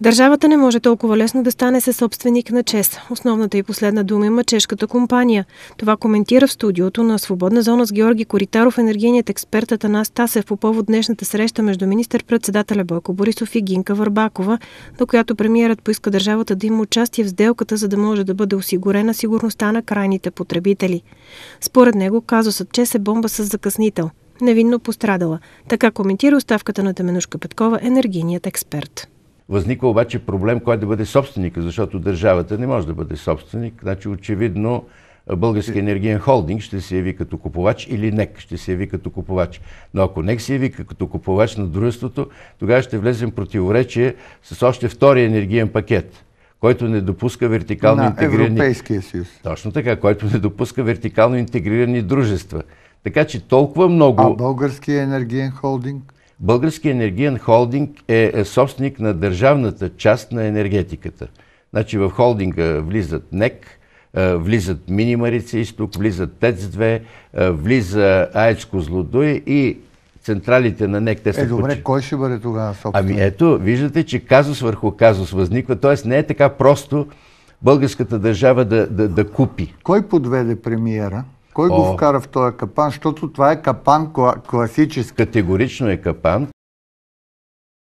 Държавата не може толкова лесно да стане със собственик на ЧЕС. Основната и последна дума има чешката компания. Това коментира в студиото на Свободна зона с Георги Коритаров енергийният експерт Атанас Тасев по повод днешната среща между министър-председателя Бойко Борисов и Гинка Върбакова, до която премиерът поиска държавата да има участие в сделката, за да може да бъде осигурена сигурността на крайните потребители. Според него казусът ЧЕС е бомба с закъснител. Невинно пострадала. Така коментира оставката на Теменушка Петкова енергийният експерт. Възниква обаче проблем, кой да бъде собственик, защото държавата не може да бъде собственик. Значи очевидно български е. енергиен холдинг ще се яви като купувач или НЕК ще се яви като купувач. Но ако НЕК се яви като купувач на дружеството, тогава ще влезем противоречие с още втори енергиен пакет който не допуска вертикално на интегрирани... Европейския съюз. Точно така, който не допуска вертикално интегрирани дружества. Така че толкова много... А Българския енергиен холдинг? Български енергиен холдинг е, е, собственик на държавната част на енергетиката. Значи в холдинга влизат НЕК, е, влизат Мини Марица изток, влизат ТЕЦ-2, е, влиза АЕЦ Козлодой и централите на НЕК. Те са е, добре, кой ще бъде тогава собственик? Ами ето, виждате, че казус върху казус възниква. Тоест не е така просто българската държава да, да, да купи. Кой подведе премиера? Кой О, го вкара в този капан? Защото това е капан класически. Категорично е капан.